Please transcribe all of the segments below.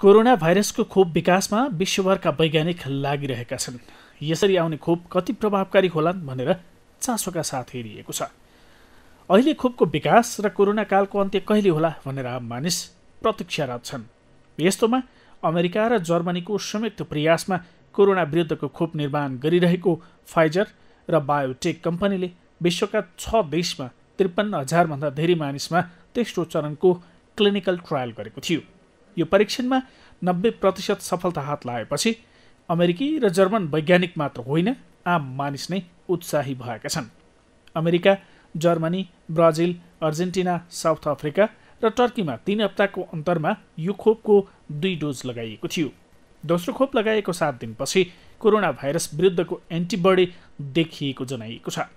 corona भाइरसको खोप विकासमा विश्वभरका वैज्ञानिक लागिरहेका छन् यसरी आउने खोप कति प्रभावकारी होलान् भनेर चासोका साथ हेरिएको छ अहिले खोपको विकास र कोरोना कालको अन्त्य कहिले होला भनेर मानिस प्रतीक्षारत छन् यस्तोमा अमेरिका र जर्मनीको संयुक्त प्रयासमा कोरोना विरुद्धको खोप निर्माण गरिरहेको फाइजर र बायोटेक कम्पनीले विश्वका छ देशमा त्रिपन्न हजारभन्दा धेरै मानिसमा तेस्रो चरणको क्लिनिकल ट्रायल गरेको थियो यो परीक्षणमा नब्बे प्रतिशत सफलता हात लाएपछि अमेरिकी र जर्मन वैज्ञानिक मात्र होइन आम मानिस नै उत्साही भएका छन् America Germany Brazil Argentina South Africa र टर्कीमा तिन हप्ताको अन्तरमा यो खोपको दुई डोज लगाइएको थियो दोस्रो खोप लगाएको सात दिनपछि कोरोना भाइरस विरुद्धको एन्टिबडी देखिएको जनाइएको छ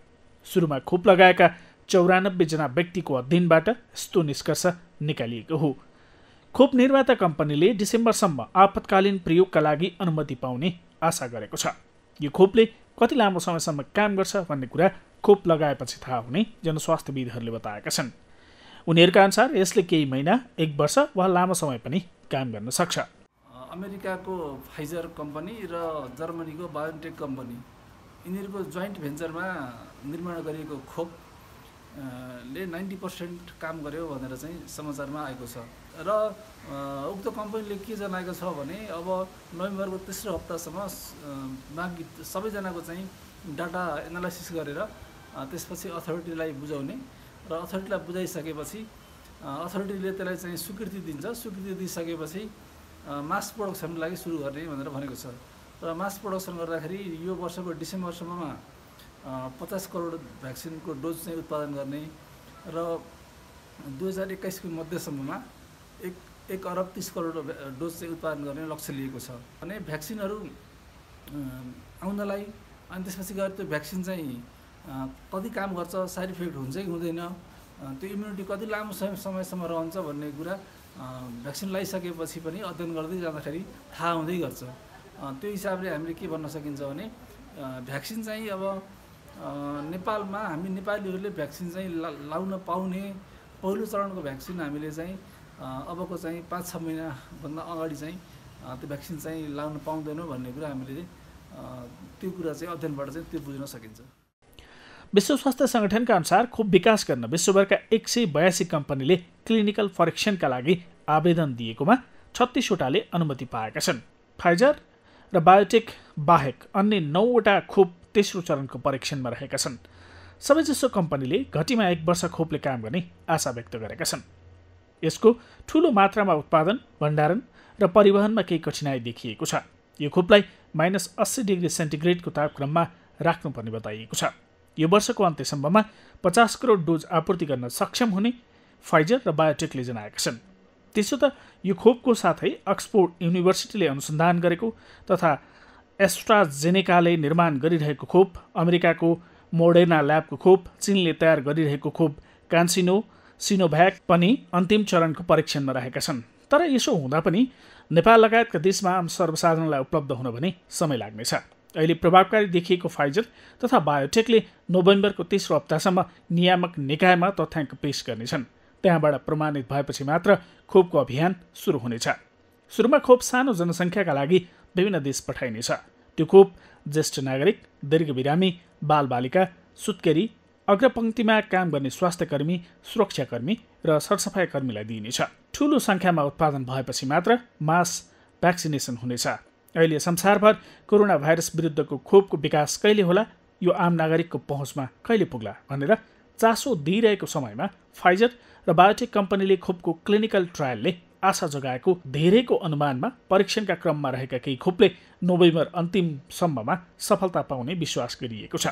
सुरुमा खोप लगाएका चौरानब्बेजना व्यक्तिको अध्ययनबाट यस्तो निष्कर्ष निकालिएको हो खोप निर्माता कम्पनीले डिसेम्बरसम्म आपतकालीन प्रयोगका लागि अनुमति पाउने आशा गरेको छ यो खोपले कति लामो समयसम्म काम गर्छ भन्ने कुरा खोप लगाएपछि थाहा हुने जनस्वास्थ्यविदहरूले बताएका छन् उनीहरूका अनुसार यसले केही महिना एक वर्ष वा लामो समय पनि काम गर्न सक्छ अमेरिकाको फाइजर कम्पनी र जर्मनीको बायोटेक कम्पनी यिनीहरूको जोइन्ट भेन्चरमा निर्माण गरिएको खोप ले नाइन्टी पर्सेन्ट काम गर्यो भनेर चाहिँ समाचारमा आएको छ र उक्त कम्पनीले के जनाएको छ भने अब नोभेम्बरको तेस्रो हप्तासम्म बाँकी सबैजनाको चाहिँ डाटा एनालाइसिस गरेर त्यसपछि अथोरिटीलाई बुझाउने र अथोरिटीलाई बुझाइसकेपछि अथोरिटीले त्यसलाई चाहिँ स्वीकृति दिन्छ स्वीकृति दिइसकेपछि मास प्रोडक्सनको लागि सुरु गर्ने भनेर भनेको छ र मास प्रोडक्सन गर्दाखेरि यो वर्षको डिसेम्बरसम्ममा पचास करोड भ्याक्सिनको डोज चाहिँ उत्पादन गर्ने र दुई हजार एक्काइसको मध्यसम्ममा एक एक अरब तिस करोड डोज चाहिँ उत्पादन गर्ने लक्ष्य लिएको छ भने भ्याक्सिनहरू आउनलाई अनि त्यसपछि गएर त्यो भ्याक्सिन चाहिँ कति काम गर्छ साइड इफेक्ट हुन्छ कि हुँदैन त्यो इम्युनिटी कति लामो समय समयसम्म रहन्छ भन्ने कुरा भ्याक्सिन लगाइसकेपछि पनि अध्ययन गर्दै जाँदाखेरि थाहा हुँदै गर्छ त्यो हिसाबले हामीले के भन्न सकिन्छ भने भ्याक्सिन चाहिँ अब नेपालमा हामी नेपालीहरूले भ्याक्सिन चाहिँ लाउन पाउने पहिलो चरणको भ्याक्सिन हामीले चाहिँ अबको चाहिँ पाँच छ महिनाभन्दा अगाडि चाहिँ त्यो भ्याक्सिन चाहिँ लाउन पाउँदैनौँ भन्ने कुरा हामीले त्यो कुरा चाहिँ अध्ययनबाट चाहिँ त्यो बुझ्न सकिन्छ विश्व स्वास्थ्य सङ्गठनका अनुसार खोप विकास गर्न विश्वभरका एक सय बयासी कम्पनीले क्लिनिकल परीक्षणका लागि आवेदन दिएकोमा छत्तिसवटाले अनुमति पाएका छन् फाइजर र बायोटेक बाहेक अन्य नौवटा खोप तेस्रो चरणको परीक्षणमा रहेका छन् सबैजसो कम्पनीले घटीमा एक वर्ष खोपले काम गर्ने आशा व्यक्त गरेका छन् यसको ठूलो मात्रामा उत्पादन भण्डारण र परिवहनमा केही कठिनाई देखिएको छ यो खोपलाई माइनस अस्सी डिग्री सेन्टिग्रेडको तापक्रममा राख्नुपर्ने बताइएको छ यो वर्षको अन्त्यसम्ममा पचास करोड डोज आपूर्ति गर्न सक्षम हुने फाइजर र बायोटेकले जनाएका छन् त्यसो त यो खोपको साथै अक्सफोर्ड युनिभर्सिटीले अनुसन्धान गरेको तथा एस्ट्राजेनेकाले निर्माण गरिरहेको खोप अमेरिकाको मोडेना ल्याबको खोप चिनले तयार गरिरहेको खोप कान्सिनो सिनोभ्याक पनि अन्तिम चरणको परीक्षणमा रहेका छन् तर यसो हुँदा पनि नेपाल लगायतका देशमा आम सर्वसाधारणलाई उपलब्ध हुन भने समय लाग्नेछ अहिले प्रभावकारी देखिएको फाइजर तथा बायोटेकले नोभेम्बरको तेस्रो हप्तासम्म नियामक निकायमा तथ्याङ्क पेस गर्नेछन् त्यहाँबाट प्रमाणित भएपछि मात्र खोपको अभियान सुरु हुनेछ सुरुमा खोप सानो जनसङ्ख्याका लागि विभिन्न देश पठाइनेछ त्यो खोप ज्येष्ठ नागरिक दीर्घ बिरामी बालबालिका सुत्केरी अग्रपङ्क्तिमा काम गर्ने स्वास्थ्यकर्मी सुरक्षाकर्मी र सरसफाइकर्मीलाई दिइनेछ ठुलो सङ्ख्यामा उत्पादन भएपछि मात्र मास भ्याक्सिनेसन हुनेछ अहिले संसारभर कोरोना भाइरस विरुद्धको खोपको विकास कहिले होला यो आम नागरिकको पहुँचमा कहिले पुग्ला भनेर चासो दिइरहेको समयमा फाइजर र बायोटेक कम्पनीले खोपको क्लिनिकल ट्रायलले आशा जगाएको धेरैको अनुमानमा परीक्षणका क्रममा रहेका केही खोपले नोभेम्बर अन्तिमसम्ममा सफलता पाउने विश्वास गरिएको छ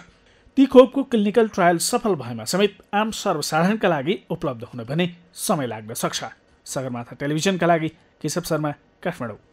ती खोपको क्लिनिकल ट्रायल सफल भएमा समेत आम सर्वसाधारणका लागि उपलब्ध हुन भने समय लाग्न सक्छ सगरमाथा टेलिभिजनका लागि केशव शर्मा काठमाडौँ